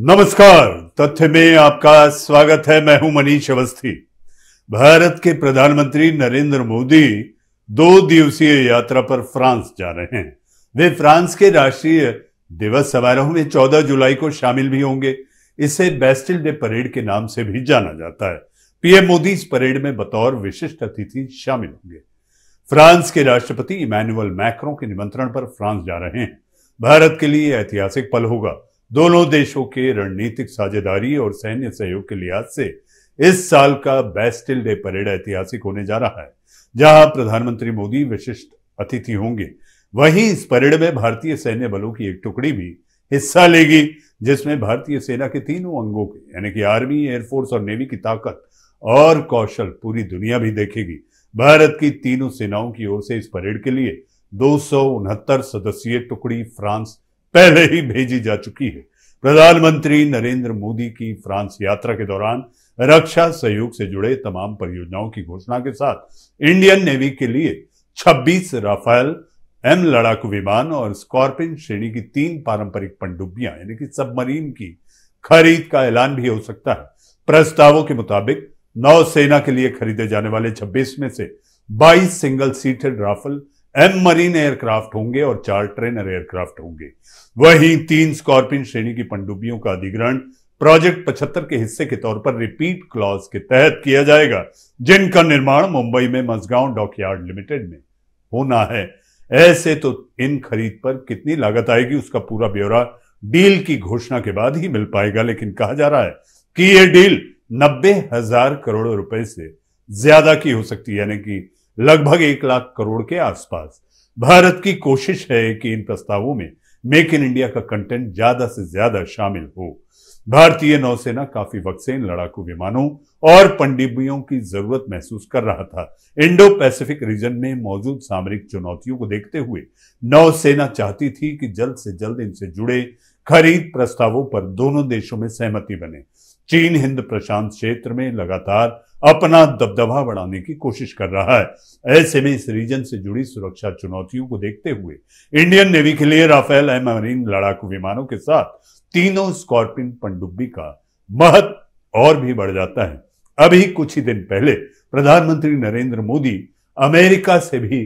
नमस्कार तथ्य में आपका स्वागत है मैं हूं मनीष अवस्थी भारत के प्रधानमंत्री नरेंद्र मोदी दो दिवसीय यात्रा पर फ्रांस जा रहे हैं वे फ्रांस के राष्ट्रीय दिवस समारोह में 14 जुलाई को शामिल भी होंगे इसे बेस्टिल डे परेड के नाम से भी जाना जाता है पीएम मोदी इस परेड में बतौर विशिष्ट अतिथि शामिल होंगे फ्रांस के राष्ट्रपति इमैनुअल मैक्रों के निमंत्रण पर फ्रांस जा रहे हैं भारत के लिए ऐतिहासिक पल होगा दोनों देशों के रणनीतिक साझेदारी और सैन्य सहयोग के लिहाज से इस साल का बेस्टिल डे परेड ऐतिहासिक होने जा रहा है जहां प्रधानमंत्री मोदी विशिष्ट अतिथि होंगे वहीं इस परेड में भारतीय सैन्य बलों की एक टुकड़ी भी हिस्सा लेगी जिसमें भारतीय सेना के तीनों अंगों के यानी कि आर्मी एयरफोर्स और नेवी की ताकत और कौशल पूरी दुनिया भी देखेगी भारत की तीनों सेनाओं की ओर से इस परेड के लिए दो सदस्यीय टुकड़ी फ्रांस पहले ही भेजी जा चुकी है प्रधानमंत्री नरेंद्र मोदी की फ्रांस यात्रा के दौरान रक्षा सहयोग से जुड़े तमाम परियोजनाओं की घोषणा के साथ इंडियन नेवी के लिए 26 राफेल एम लड़ाकू विमान और स्कॉर्पियन श्रेणी की तीन पारंपरिक पनडुब्बियां यानी कि सबमरीन की खरीद का ऐलान भी हो सकता है प्रस्तावों के मुताबिक नौसेना के लिए खरीदे जाने वाले 26 में से 22 single seated Rafale M marine aircraft होंगे और चार ट्रेनर एयरक्राफ्ट होंगे वहीं तीन स्कॉर्पियन श्रेणी की पंडुबियों का अधिग्रहण प्रोजेक्ट पचहत्तर के हिस्से के तौर पर रिपीट क्लॉज के तहत किया जाएगा जिनका निर्माण मुंबई में मजगांव डॉकयार्ड लिमिटेड में होना है ऐसे तो इन खरीद पर कितनी लागत आएगी उसका पूरा ब्यौरा डील की घोषणा के बाद ही मिल पाएगा लेकिन कहा जा रहा है कि यह डील नब्बे हजार करोड़ रुपए से ज्यादा की हो सकती है यानी कि लगभग एक लाख करोड़ के आसपास भारत की कोशिश है कि इन प्रस्तावों में मेक इन इंडिया का कंटेंट ज्यादा से ज्यादा शामिल हो भारतीय नौसेना काफी वक्त से इन लड़ाकू विमानों और पंडिबियों की जरूरत महसूस कर रहा था इंडो पैसिफिक रीजन में मौजूद सामरिक चुनौतियों को देखते हुए नौसेना चाहती थी कि जल्द से जल्द इनसे जुड़े खरीद प्रस्तावों पर दोनों देशों में सहमति बने चीन हिंद प्रशांत क्षेत्र में लगातार अपना दबदबा बढ़ाने की कोशिश कर रहा है ऐसे में इस रीजन से जुड़ी सुरक्षा चुनौतियों को देखते हुए इंडियन नेवी के लिए राफेल एम मरीन लड़ाकू विमानों के साथ तीनों स्कॉर्पियन पनडुब्बी का महत्व और भी बढ़ जाता है अभी कुछ ही दिन पहले प्रधानमंत्री नरेंद्र मोदी अमेरिका से भी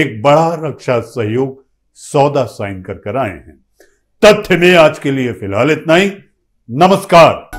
एक बड़ा रक्षा सहयोग सौदा साइन कर कर आए हैं तथ्य में आज के लिए फिलहाल इतना ही नमस्कार